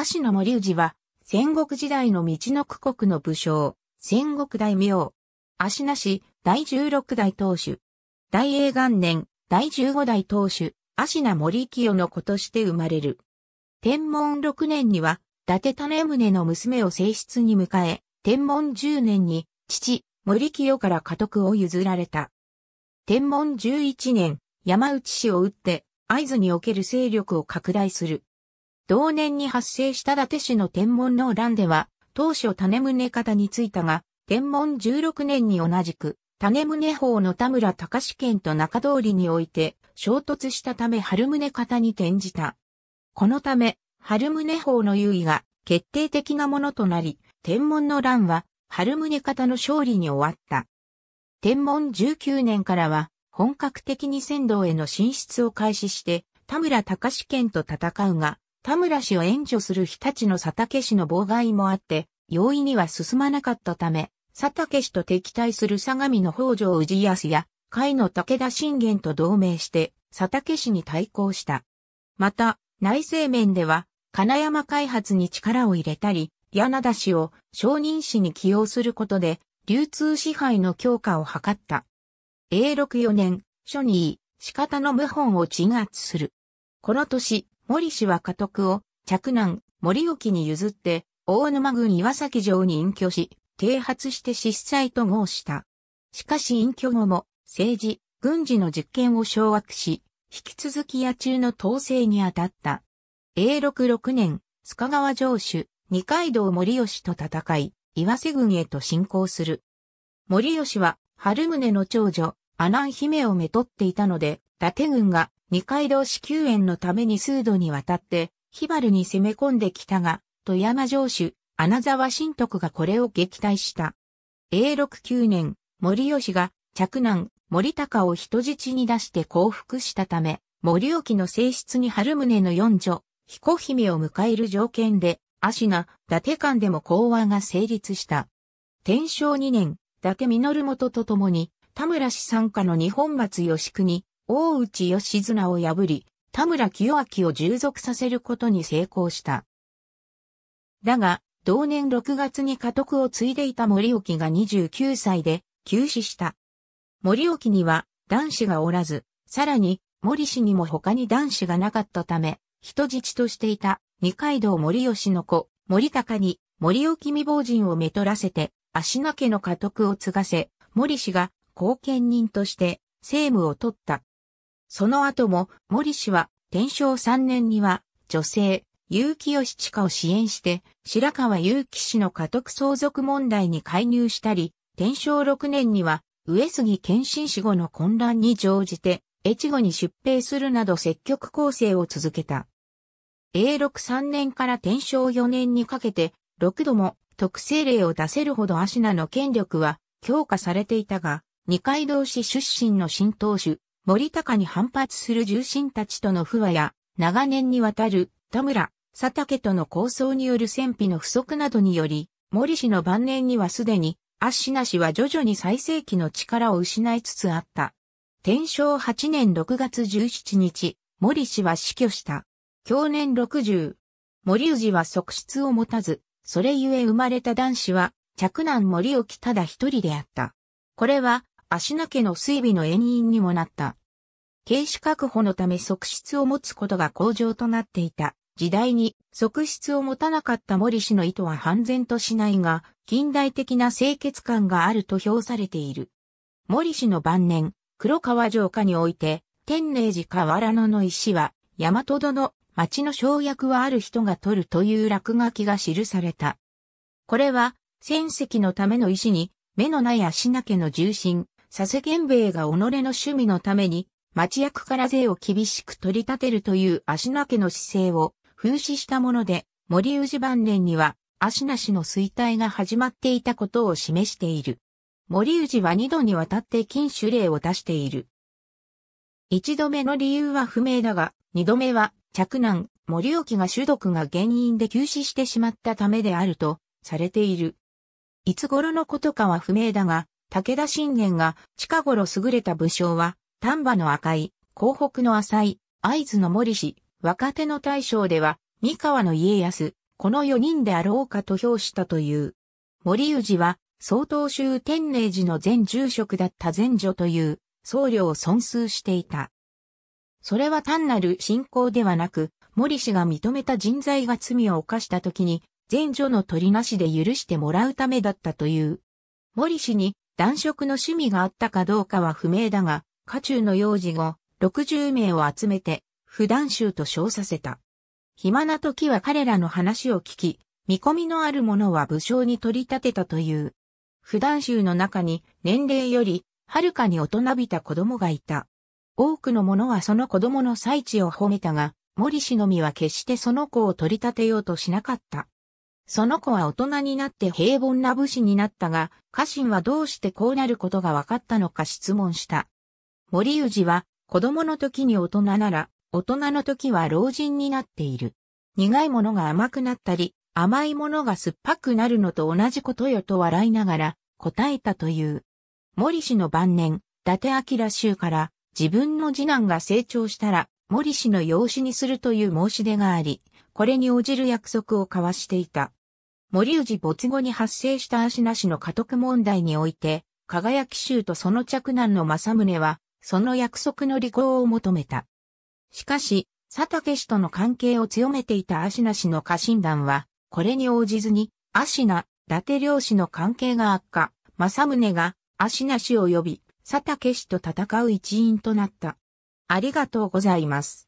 足野森氏は、戦国時代の道の区国の武将、戦国大名。芦名氏、第16代当主。大英元年、第15代当主、芦名森清の子として生まれる。天文6年には、伊達種宗の娘を正室に迎え、天文10年に、父、森清から家督を譲られた。天文11年、山内氏を打って、合図における勢力を拡大する。同年に発生した伊達市の天文の乱では、当初種宗方についたが、天文16年に同じく、種宗法の田村隆県と中通りにおいて、衝突したため春宗方に転じた。このため、春宗法の優位が決定的なものとなり、天文の乱は春宗方の勝利に終わった。天文19年からは、本格的に仙道への進出を開始して、田村隆県と戦うが、田村氏を援助する日立の佐竹氏の妨害もあって、容易には進まなかったため、佐竹氏と敵対する相模の北条氏康や、海の武田信玄と同盟して、佐竹氏に対抗した。また、内政面では、金山開発に力を入れたり、柳田氏を商人氏に起用することで、流通支配の強化を図った。永禄4年、初に、仕方の謀反を鎮圧する。この年、森氏は家督を、嫡男、森沖に譲って、大沼郡岩崎城に隠居し、啓発して失災と号した。しかし隠居後も、政治、軍事の実権を掌握し、引き続き野中の統制に当たった。永禄6年、須賀川城主、二階堂森吉と戦い、岩瀬郡へと進攻する。森吉は、春宗の長女、阿南姫をめとっていたので、伊達軍が二階堂支給園のために数度にわたって、ヒバルに攻め込んできたが、富山城主、穴沢新徳がこれを撃退した。永禄9年、森吉が、嫡男、森高を人質に出して降伏したため、森沖の正室に春宗の四女、彦姫を迎える条件で、足が、伊達間でも講和が成立した。天正二年、伊達実元と共に、田村氏参加の日本松吉国、大内義綱を破り、田村清明を従属させることに成功した。だが、同年6月に家督を継いでいた森沖が29歳で、急死した。森沖には男子がおらず、さらに森氏にも他に男子がなかったため、人質としていた二階堂森吉の子、森高に森沖未亡人をめとらせて、足名家の家督を継がせ、森氏が後見人として政務を取った。その後も森氏は天正3年には女性、結城義親を支援して、白川結城氏の家督相続問題に介入したり、天正6年には、上杉謙信死後の混乱に乗じて、越後に出兵するなど積極構成を続けた。永禄3年から天正4年にかけて、6度も特性例を出せるほど芦名の権力は強化されていたが、二階堂氏出身の新党主、森高に反発する重臣たちとの不和や、長年にわたる田村、佐竹との構想による戦費の不足などにより、森氏の晩年にはすでに、芦な氏は徐々に最盛期の力を失いつつあった。天正8年6月17日、森氏は死去した。享年60。森氏は側室を持たず、それゆえ生まれた男子は、嫡男森沖ただ一人であった。これは、足名家の水尾の遠因にもなった。軽視確保のため側室を持つことが向上となっていた時代に側室を持たなかった森氏の意図は半然としないが、近代的な清潔感があると評されている。森氏の晩年、黒川城下において、天寧寺河原野の石は、大和殿、町の生薬はある人が取るという落書きが記された。これは、戦績のための石に、目のない足名家の重心、佐世玄兵衛が己の趣味のために、町役から税を厳しく取り立てるという足名家の姿勢を風刺したもので、森氏晩年には、足名氏の衰退が始まっていたことを示している。森氏は二度にわたって禁酒令を出している。一度目の理由は不明だが、二度目は、着難、森沖が主毒が原因で休止してしまったためであると、されている。いつ頃のことかは不明だが、武田信玄が近頃優れた武将は、丹波の赤い、広北の浅い、会津の森氏、若手の大将では、三河の家康、この四人であろうかと評したという。森氏は、総統州天寧寺の前住職だった前女という僧侶を尊崇していた。それは単なる信仰ではなく、森氏が認めた人材が罪を犯した時に、前女の取りなしで許してもらうためだったという。森氏に男色の趣味があったかどうかは不明だが、家中の幼児後、60名を集めて、普段衆と称させた。暇な時は彼らの話を聞き、見込みのある者は武将に取り立てたという。普段衆の中に年齢よりはるかに大人びた子供がいた。多くの者はその子供の最地を褒めたが、森氏のみは決してその子を取り立てようとしなかった。その子は大人になって平凡な武士になったが、家臣はどうしてこうなることが分かったのか質問した。森氏は、子供の時に大人なら、大人の時は老人になっている。苦いものが甘くなったり、甘いものが酸っぱくなるのと同じことよと笑いながら答えたという。森氏の晩年、伊達明州から自分の次男が成長したら森氏の養子にするという申し出があり、これに応じる約束を交わしていた。森氏没後に発生した足なしの家督問題において、輝き衆とその嫡男の正宗は、その約束の履行を求めた。しかし、佐竹氏との関係を強めていた足なしの家臣団は、これに応じずに、足な、伊達領氏の関係が悪化、正宗が足なしを呼び、佐竹氏と戦う一員となった。ありがとうございます。